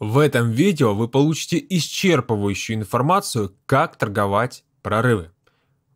В этом видео вы получите исчерпывающую информацию, как торговать прорывы.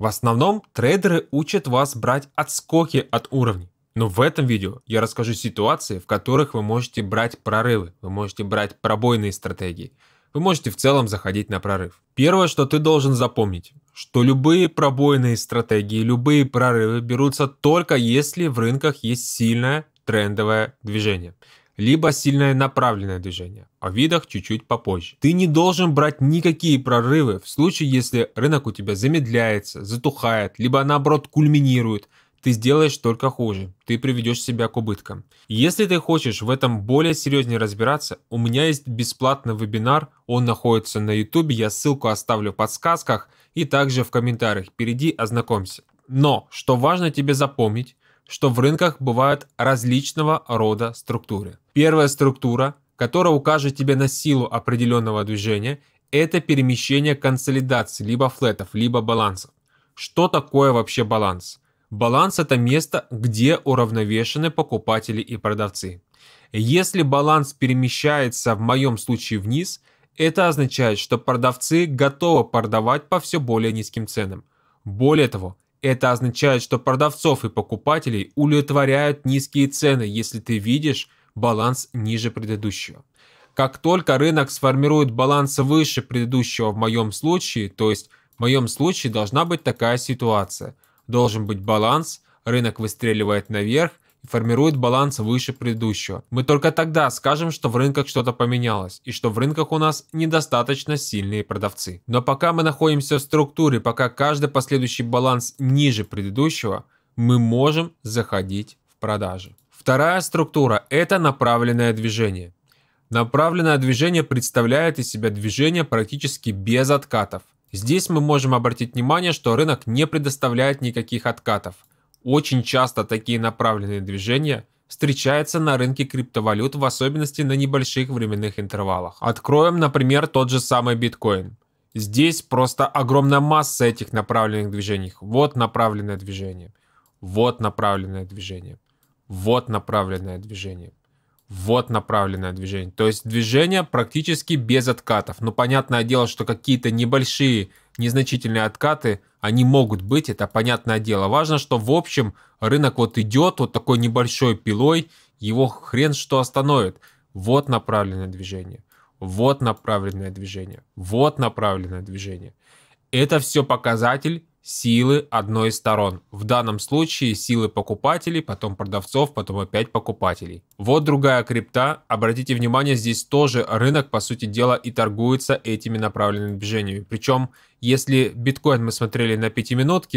В основном трейдеры учат вас брать отскоки от уровней. Но в этом видео я расскажу ситуации, в которых вы можете брать прорывы, вы можете брать пробойные стратегии, вы можете в целом заходить на прорыв. Первое, что ты должен запомнить, что любые пробойные стратегии, любые прорывы берутся только если в рынках есть сильное трендовое движение либо сильное направленное движение. О видах чуть-чуть попозже. Ты не должен брать никакие прорывы в случае, если рынок у тебя замедляется, затухает, либо наоборот кульминирует. Ты сделаешь только хуже, ты приведешь себя к убыткам. Если ты хочешь в этом более серьезнее разбираться, у меня есть бесплатный вебинар, он находится на YouTube, я ссылку оставлю в подсказках и также в комментариях. Перейди, ознакомься. Но, что важно тебе запомнить, что в рынках бывают различного рода структуры. Первая структура, которая укажет тебе на силу определенного движения, это перемещение консолидации либо флетов, либо балансов. Что такое вообще баланс? Баланс – это место, где уравновешены покупатели и продавцы. Если баланс перемещается в моем случае вниз, это означает, что продавцы готовы продавать по все более низким ценам. Более того, это означает, что продавцов и покупателей удовлетворяют низкие цены, если ты видишь баланс ниже предыдущего. Как только рынок сформирует баланс выше предыдущего в моем случае, то есть в моем случае должна быть такая ситуация. Должен быть баланс, рынок выстреливает наверх, и формирует баланс выше предыдущего. Мы только тогда скажем, что в рынках что-то поменялось и что в рынках у нас недостаточно сильные продавцы. Но пока мы находимся в структуре, пока каждый последующий баланс ниже предыдущего, мы можем заходить в продажи. Вторая структура – это направленное движение. Направленное движение представляет из себя движение практически без откатов. Здесь мы можем обратить внимание, что рынок не предоставляет никаких откатов – очень часто такие направленные движения встречаются на рынке криптовалют, в особенности на небольших временных интервалах. Откроем, например, тот же самый биткоин. Здесь просто огромная масса этих направленных движений. Вот направленное движение. Вот направленное движение. Вот направленное движение. Вот направленное движение. То есть движение практически без откатов. Но ну, понятное дело, что какие-то небольшие, незначительные откаты, они могут быть, это понятное дело. Важно, что в общем рынок вот идет вот такой небольшой пилой, его хрен что остановит. Вот направленное движение. Вот направленное движение. Вот направленное движение. Это все показатель силы одной из сторон. В данном случае силы покупателей, потом продавцов, потом опять покупателей. Вот другая крипта. Обратите внимание, здесь тоже рынок, по сути дела, и торгуется этими направленными движениями. Причем, если биткоин мы смотрели на 5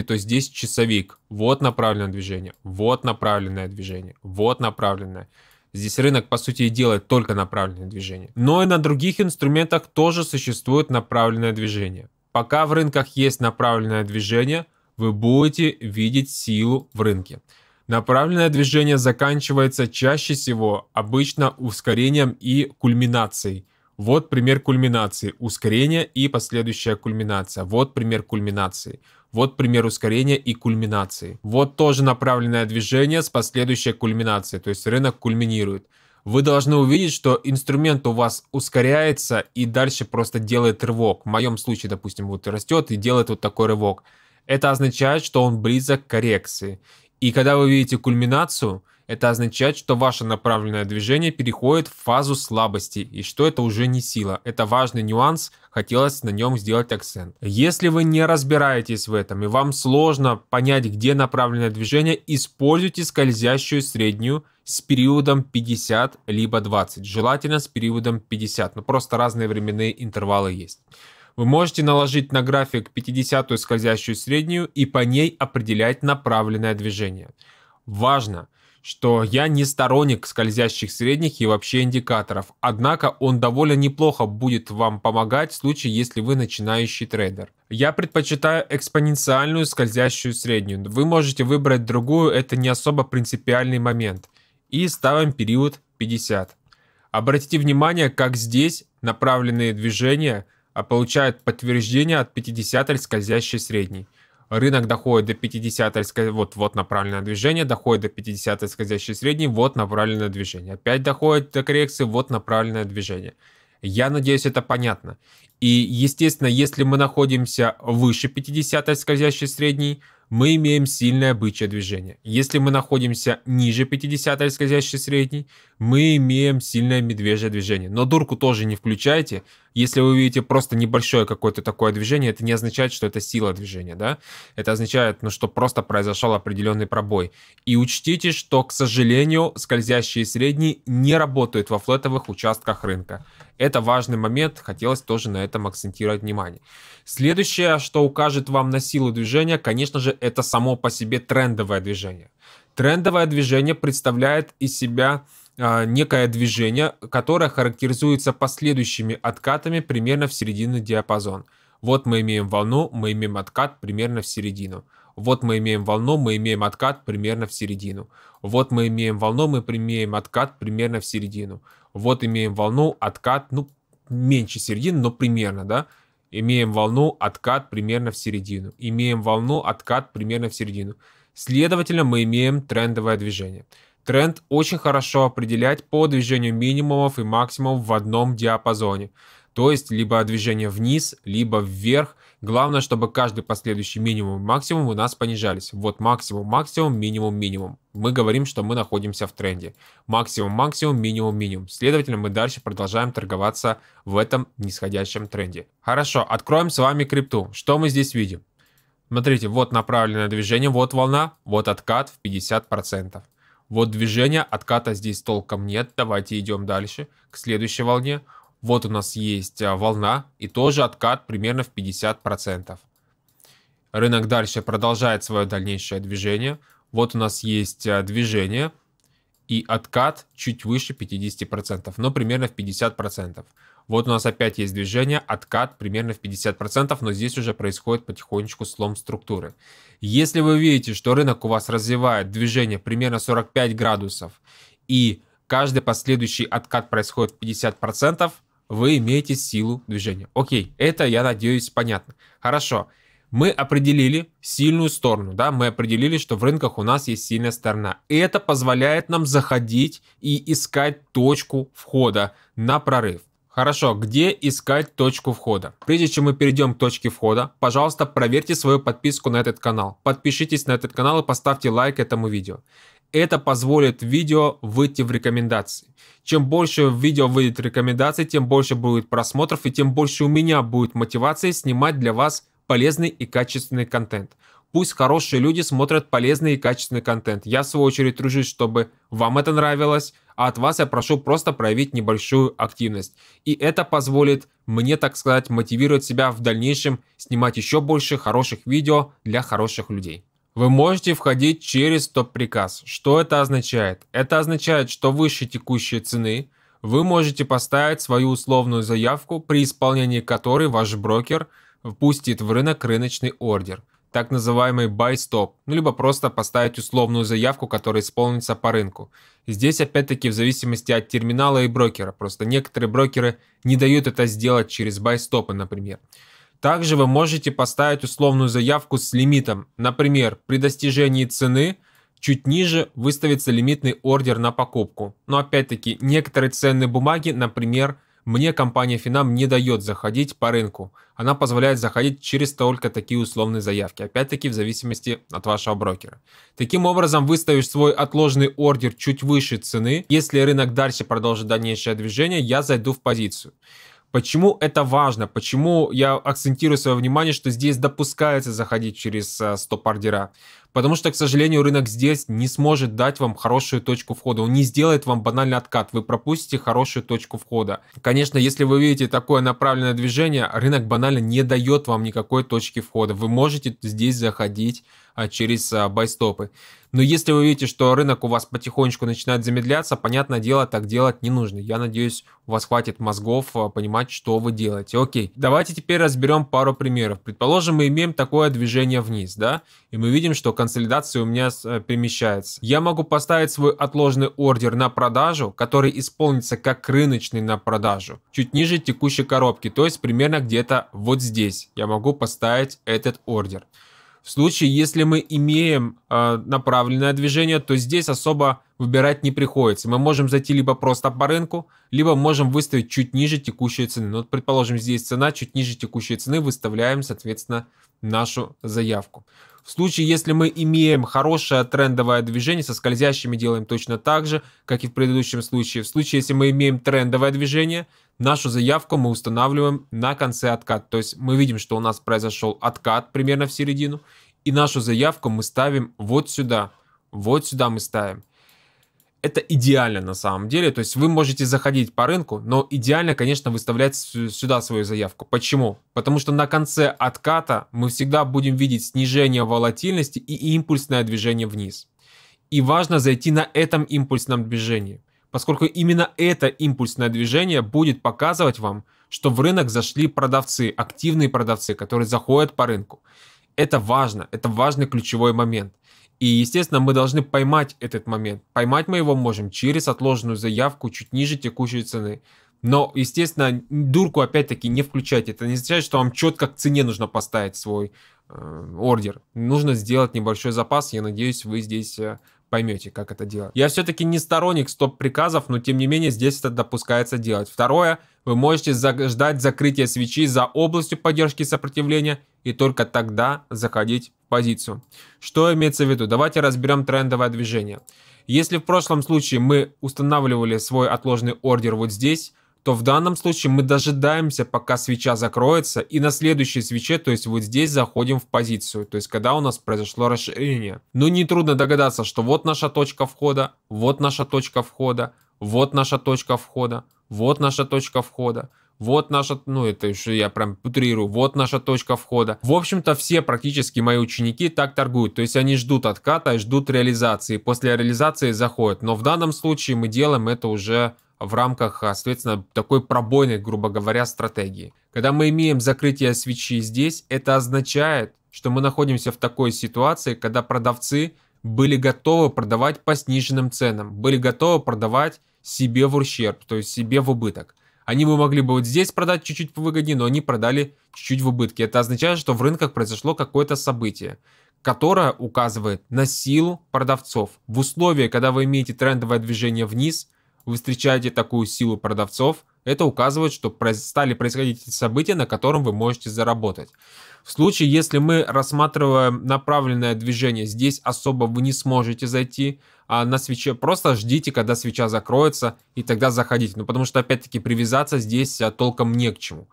то здесь часовик. Вот направленное движение, вот направленное движение, вот направленное. Здесь рынок, по сути, делает только направленное движение. Но и на других инструментах тоже существует направленное движение. Пока в рынках есть направленное движение, вы будете видеть силу в рынке. Направленное движение заканчивается чаще всего обычно ускорением и кульминацией. Вот пример кульминации. Ускорение и последующая кульминация. Вот пример кульминации. Вот пример ускорения и кульминации. Вот тоже направленное движение с последующей кульминацией. То есть рынок кульминирует вы должны увидеть, что инструмент у вас ускоряется и дальше просто делает рывок. В моем случае, допустим, вот растет и делает вот такой рывок. Это означает, что он близок к коррекции. И когда вы видите кульминацию, это означает, что ваше направленное движение переходит в фазу слабости, и что это уже не сила. Это важный нюанс, хотелось на нем сделать акцент. Если вы не разбираетесь в этом и вам сложно понять, где направленное движение, используйте скользящую среднюю, с периодом 50 либо 20. Желательно с периодом 50, но ну, просто разные временные интервалы есть. Вы можете наложить на график 50-ю скользящую среднюю и по ней определять направленное движение. Важно, что я не сторонник скользящих средних и вообще индикаторов, однако он довольно неплохо будет вам помогать в случае, если вы начинающий трейдер. Я предпочитаю экспоненциальную скользящую среднюю. Вы можете выбрать другую, это не особо принципиальный момент и ставим период 50. Обратите внимание, как здесь направленные движения а получают подтверждение от 50 скользящей средней. Рынок доходит до 50 вот, вот направленное движение, доходит до 50 скользящей средней, вот направленное движение. Опять доходит до коррекции, вот направленное движение. Я надеюсь, это понятно. И, естественно, если мы находимся выше 50 скользящей средней, мы имеем сильное бычье движение. Если мы находимся ниже 50 скользящей средней, мы имеем сильное медвежье движение. Но дурку тоже не включайте. Если вы видите просто небольшое какое-то такое движение, это не означает, что это сила движения, да? Это означает, ну, что просто произошел определенный пробой. И учтите, что, к сожалению, скользящие средние не работают во флетовых участках рынка. Это важный момент, хотелось тоже на этом акцентировать внимание. Следующее, что укажет вам на силу движения, конечно же, это само по себе трендовое движение. Трендовое движение представляет из себя а, некое движение, которое характеризуется последующими откатами примерно в середину диапазон. Вот мы имеем волну, мы имеем откат примерно в середину. Вот мы имеем волну, мы имеем откат примерно в середину. Вот мы имеем волну, мы имеем откат примерно в середину. Вот имеем волну, откат, ну, меньше середины, но примерно, да? Имеем волну, откат примерно в середину. Имеем волну, откат примерно в середину. Следовательно, мы имеем трендовое движение. Тренд очень хорошо определять по движению минимумов и максимумов в одном диапазоне. То есть либо движение вниз, либо вверх. Главное, чтобы каждый последующий минимум и максимум у нас понижались. Вот максимум, максимум, минимум, минимум. Мы говорим, что мы находимся в тренде. Максимум, максимум, минимум, минимум. Следовательно, мы дальше продолжаем торговаться в этом нисходящем тренде. Хорошо, откроем с вами крипту. Что мы здесь видим? Смотрите, вот направленное движение, вот волна, вот откат в 50%. Вот движение, отката здесь толком нет. Давайте идем дальше, к следующей волне. Вот у нас есть а, волна и тоже откат примерно в 50%. Рынок дальше продолжает свое дальнейшее движение. Вот у нас есть а, движение и откат чуть выше 50%, но примерно в 50%. Вот у нас опять есть движение, откат примерно в 50%, но здесь уже происходит потихонечку слом структуры. Если вы видите, что рынок у вас развивает движение примерно 45 градусов и каждый последующий откат происходит в 50%, вы имеете силу движения. Окей, это, я надеюсь, понятно. Хорошо. Мы определили сильную сторону, да, мы определили, что в рынках у нас есть сильная сторона. это позволяет нам заходить и искать точку входа на прорыв. Хорошо, где искать точку входа? Прежде чем мы перейдем к точке входа, пожалуйста, проверьте свою подписку на этот канал. Подпишитесь на этот канал и поставьте лайк этому видео. Это позволит видео выйти в рекомендации. Чем больше видео выйдет рекомендаций, тем больше будет просмотров и тем больше у меня будет мотивации снимать для вас полезный и качественный контент. Пусть хорошие люди смотрят полезный и качественный контент. Я в свою очередь тружусь, чтобы вам это нравилось, а от вас я прошу просто проявить небольшую активность. И это позволит мне, так сказать, мотивировать себя в дальнейшем снимать еще больше хороших видео для хороших людей. Вы можете входить через топ-приказ. Что это означает? Это означает, что выше текущей цены вы можете поставить свою условную заявку, при исполнении которой ваш брокер впустит в рынок рыночный ордер, так называемый buy stop, ну либо просто поставить условную заявку, которая исполнится по рынку. Здесь опять-таки в зависимости от терминала и брокера, просто некоторые брокеры не дают это сделать через buy stop, например. Также вы можете поставить условную заявку с лимитом. Например, при достижении цены чуть ниже выставится лимитный ордер на покупку. Но опять-таки, некоторые ценные бумаги, например, мне компания Финам не дает заходить по рынку. Она позволяет заходить через только такие условные заявки, опять-таки в зависимости от вашего брокера. Таким образом, выставишь свой отложенный ордер чуть выше цены. Если рынок дальше продолжит дальнейшее движение, я зайду в позицию. Почему это важно? Почему я акцентирую свое внимание, что здесь допускается заходить через э, стоп-ордера? Потому что, к сожалению, рынок здесь не сможет дать вам хорошую точку входа. Он не сделает вам банальный откат. Вы пропустите хорошую точку входа. Конечно, если вы видите такое направленное движение, рынок банально не дает вам никакой точки входа. Вы можете здесь заходить а через а, байстопы. Но если вы видите, что рынок у вас потихонечку начинает замедляться, понятное дело, так делать не нужно. Я надеюсь, у вас хватит мозгов а, понимать, что вы делаете. Окей, давайте теперь разберем пару примеров. Предположим, мы имеем такое движение вниз, да, и мы видим, что консолидация у меня э, перемещается. Я могу поставить свой отложенный ордер на продажу, который исполнится как рыночный на продажу, чуть ниже текущей коробки, то есть примерно где-то вот здесь я могу поставить этот ордер. В случае, если мы имеем э, направленное движение, то здесь особо выбирать не приходится. Мы можем зайти либо просто по рынку, либо можем выставить чуть ниже текущей цены. Ну, вот, предположим, здесь цена чуть ниже текущей цены, выставляем, соответственно, нашу заявку. В случае, если мы имеем хорошее трендовое движение, со скользящими делаем точно так же, как и в предыдущем случае. В случае, если мы имеем трендовое движение, нашу заявку мы устанавливаем на конце откат. То есть мы видим, что у нас произошел откат примерно в середину, и нашу заявку мы ставим вот сюда. Вот сюда мы ставим это идеально на самом деле. То есть вы можете заходить по рынку, но идеально, конечно, выставлять сюда свою заявку. Почему? Потому что на конце отката мы всегда будем видеть снижение волатильности и импульсное движение вниз. И важно зайти на этом импульсном движении, поскольку именно это импульсное движение будет показывать вам, что в рынок зашли продавцы, активные продавцы, которые заходят по рынку. Это важно, это важный ключевой момент – и, естественно, мы должны поймать этот момент. Поймать мы его можем через отложенную заявку чуть ниже текущей цены. Но, естественно, дурку опять-таки не включать. Это не означает, что вам четко к цене нужно поставить свой э, ордер. Нужно сделать небольшой запас. Я надеюсь, вы здесь э, поймете, как это делать. Я все-таки не сторонник стоп-приказов, но тем не менее здесь это допускается делать. Второе – вы можете ждать закрытия свечи за областью поддержки и сопротивления и только тогда заходить в позицию. Что имеется в виду? Давайте разберем трендовое движение. Если в прошлом случае мы устанавливали свой отложенный ордер вот здесь, то в данном случае мы дожидаемся, пока свеча закроется, и на следующей свече, то есть вот здесь, заходим в позицию, то есть когда у нас произошло расширение. Ну, нетрудно догадаться, что вот наша точка входа, вот наша точка входа, вот наша точка входа, вот наша точка входа, вот наша, ну это еще я прям утрирую, вот наша точка входа. В общем-то все практически мои ученики так торгуют, то есть они ждут отката и ждут реализации, после реализации заходят. Но в данном случае мы делаем это уже в рамках, а, соответственно, такой пробойной, грубо говоря, стратегии. Когда мы имеем закрытие свечи здесь, это означает, что мы находимся в такой ситуации, когда продавцы были готовы продавать по сниженным ценам, были готовы продавать себе в ущерб, то есть себе в убыток. Они бы могли бы вот здесь продать чуть-чуть по выгоде, но они продали чуть-чуть в убытке. Это означает, что в рынках произошло какое-то событие, которое указывает на силу продавцов. В условии, когда вы имеете трендовое движение вниз, вы встречаете такую силу продавцов, это указывает, что стали происходить события, на котором вы можете заработать. В случае, если мы рассматриваем направленное движение, здесь особо вы не сможете зайти а, на свече. Просто ждите, когда свеча закроется, и тогда заходите. Ну, потому что, опять-таки, привязаться здесь а, толком не к чему.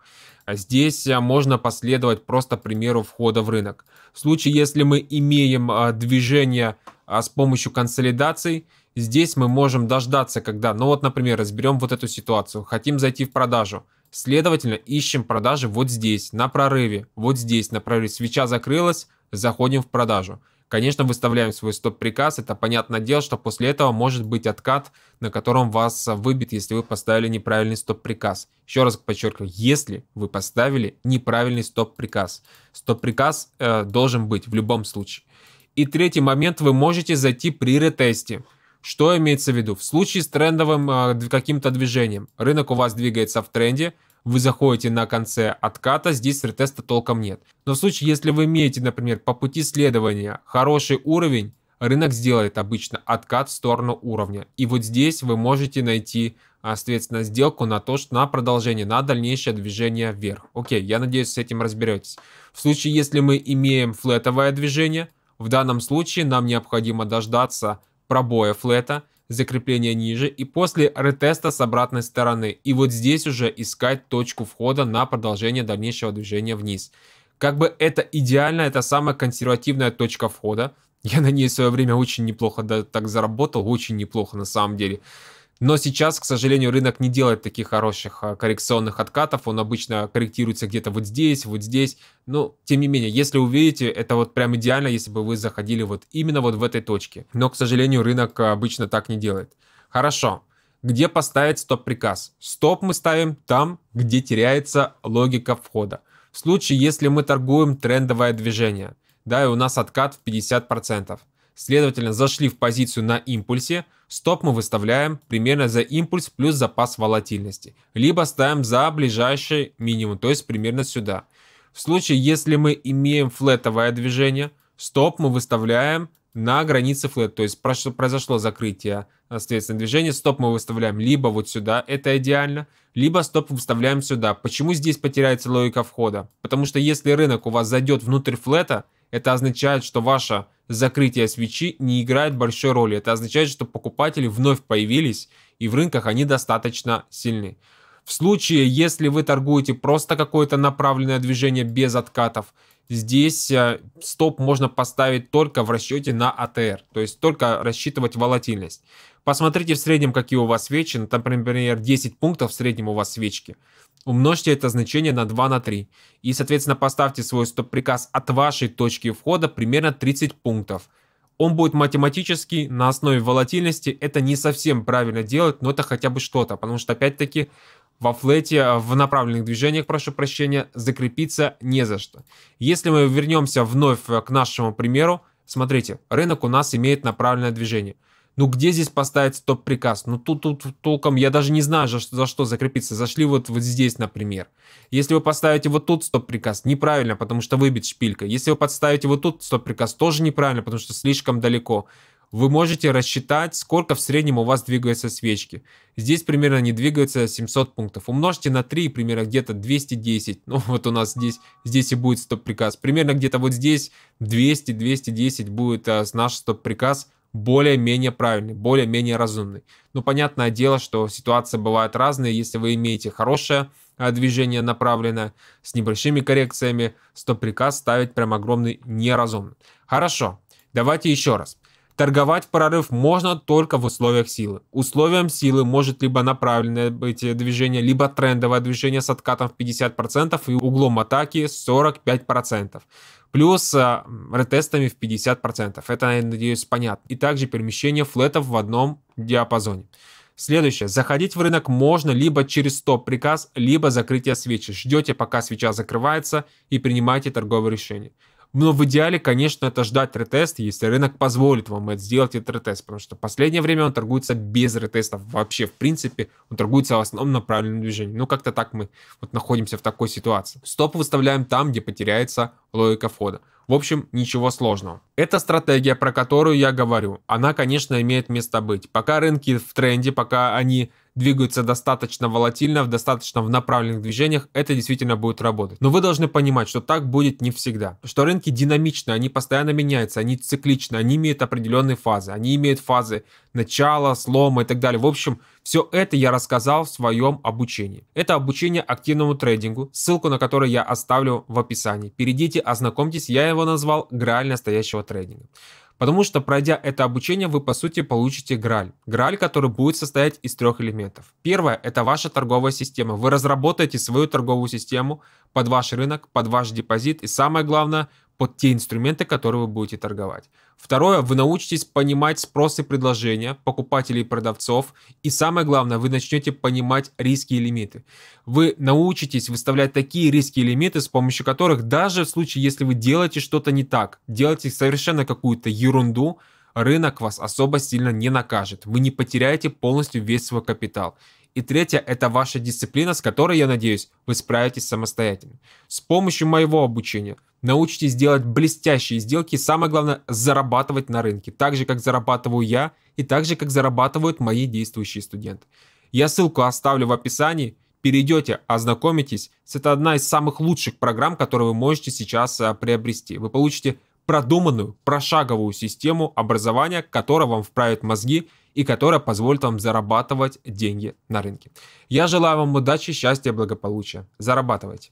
А здесь а, можно последовать просто примеру входа в рынок. В случае, если мы имеем движение с помощью консолидаций, здесь мы можем дождаться, когда... Ну, вот, например, разберем вот эту ситуацию. Хотим зайти в продажу. Следовательно, ищем продажи вот здесь, на прорыве, вот здесь, на прорыве. Свеча закрылась, заходим в продажу. Конечно, выставляем свой стоп-приказ. Это понятное дело, что после этого может быть откат, на котором вас выбит, если вы поставили неправильный стоп-приказ. Еще раз подчеркиваю, если вы поставили неправильный стоп-приказ. Стоп-приказ э, должен быть в любом случае. И третий момент, вы можете зайти при ретесте. Что имеется в виду? В случае с трендовым а, каким-то движением, рынок у вас двигается в тренде, вы заходите на конце отката, здесь ретеста толком нет. Но в случае, если вы имеете, например, по пути следования хороший уровень, рынок сделает обычно откат в сторону уровня. И вот здесь вы можете найти, а, соответственно, сделку на то, что на продолжение, на дальнейшее движение вверх. Окей, я надеюсь, с этим разберетесь. В случае, если мы имеем флетовое движение, в данном случае нам необходимо дождаться пробоя флета, закрепления ниже и после ретеста с обратной стороны. И вот здесь уже искать точку входа на продолжение дальнейшего движения вниз. Как бы это идеально, это самая консервативная точка входа. Я на ней в свое время очень неплохо да, так заработал, очень неплохо на самом деле. Но сейчас, к сожалению, рынок не делает таких хороших а, коррекционных откатов. Он обычно корректируется где-то вот здесь, вот здесь. Но, тем не менее, если увидите, это вот прям идеально, если бы вы заходили вот именно вот в этой точке. Но, к сожалению, рынок а, обычно так не делает. Хорошо. Где поставить стоп-приказ? Стоп мы ставим там, где теряется логика входа. В случае, если мы торгуем трендовое движение, да, и у нас откат в 50%. Следовательно, зашли в позицию на импульсе, Стоп мы выставляем примерно за импульс плюс запас волатильности. Либо ставим за ближайший минимум, то есть примерно сюда. В случае, если мы имеем флетовое движение, стоп мы выставляем на границе флет, то есть произошло закрытие, э, соответственно, движения, стоп мы выставляем либо вот сюда, это идеально, либо стоп выставляем сюда. Почему здесь потеряется логика входа? Потому что если рынок у вас зайдет внутрь флета, это означает, что ваше закрытие свечи не играет большой роли. Это означает, что покупатели вновь появились, и в рынках они достаточно сильны. В случае, если вы торгуете просто какое-то направленное движение без откатов, здесь э, стоп можно поставить только в расчете на АТР, то есть только рассчитывать волатильность. Посмотрите в среднем, какие у вас свечи, ну, там, например, 10 пунктов в среднем у вас свечки. Умножьте это значение на 2 на 3 и, соответственно, поставьте свой стоп-приказ от вашей точки входа примерно 30 пунктов – он будет математический, на основе волатильности. Это не совсем правильно делать, но это хотя бы что-то, потому что, опять-таки, во флете, а, в направленных движениях, прошу прощения, закрепиться не за что. Если мы вернемся вновь а, к нашему примеру, смотрите, рынок у нас имеет направленное движение – ну где здесь поставить стоп-приказ? Ну тут, тут толком я даже не знаю, за, за что закрепиться. Зашли вот, вот здесь, например. Если вы поставите вот тут стоп-приказ, неправильно, потому что выбит шпилька. Если вы подставите вот тут стоп-приказ, тоже неправильно, потому что слишком далеко. Вы можете рассчитать, сколько в среднем у вас двигаются свечки. Здесь примерно не двигается 700 пунктов. Умножьте на 3, примерно где-то 210. Ну вот у нас здесь, здесь и будет стоп-приказ. Примерно где-то вот здесь 200-210 будет а, наш стоп-приказ более-менее правильный, более-менее разумный. Но ну, понятное дело, что ситуации бывают разные. Если вы имеете хорошее а, движение направленное с небольшими коррекциями, то приказ ставить прям огромный неразумно. Хорошо, давайте еще раз. Торговать в прорыв можно только в условиях силы. Условием силы может либо направленное быть движение, либо трендовое движение с откатом в 50% и углом атаки 45% плюс э, ретестами в 50%. Это, я надеюсь, понятно. И также перемещение флетов в одном диапазоне. Следующее. Заходить в рынок можно либо через стоп-приказ, либо закрытие свечи. Ждете, пока свеча закрывается и принимаете торговое решение. Но в идеале, конечно, это ждать ретест, если рынок позволит вам это сделать, этот ретест, потому что в последнее время он торгуется без ретестов вообще, в принципе, он торгуется в основном на правильном движении. Ну, как-то так мы вот находимся в такой ситуации. Стоп выставляем там, где потеряется логика входа. В общем, ничего сложного. Эта стратегия, про которую я говорю, она, конечно, имеет место быть. Пока рынки в тренде, пока они двигаются достаточно волатильно, в достаточно в направленных движениях, это действительно будет работать. Но вы должны понимать, что так будет не всегда. Что рынки динамичны, они постоянно меняются, они цикличны, они имеют определенные фазы. Они имеют фазы начала, слома и так далее. В общем, все это я рассказал в своем обучении. Это обучение активному трейдингу, ссылку на которое я оставлю в описании. Перейдите, ознакомьтесь, я его назвал «Грааль настоящего трейдинга». Потому что, пройдя это обучение, вы, по сути, получите граль. Граль, который будет состоять из трех элементов. Первое – это ваша торговая система. Вы разработаете свою торговую систему под ваш рынок, под ваш депозит. И самое главное – под те инструменты, которые вы будете торговать. Второе, вы научитесь понимать спрос и предложения покупателей и продавцов. И самое главное, вы начнете понимать риски и лимиты. Вы научитесь выставлять такие риски и лимиты, с помощью которых даже в случае, если вы делаете что-то не так, делаете совершенно какую-то ерунду, рынок вас особо сильно не накажет. Вы не потеряете полностью весь свой капитал. И третья это ваша дисциплина, с которой, я надеюсь, вы справитесь самостоятельно. С помощью моего обучения научитесь делать блестящие сделки и, самое главное, зарабатывать на рынке, так же, как зарабатываю я и так же, как зарабатывают мои действующие студенты. Я ссылку оставлю в описании, перейдете, ознакомитесь. Это одна из самых лучших программ, которые вы можете сейчас э, приобрести. Вы получите продуманную, прошаговую систему образования, которая вам вправит мозги – и которая позволит вам зарабатывать деньги на рынке. Я желаю вам удачи, счастья, благополучия. Зарабатывайте.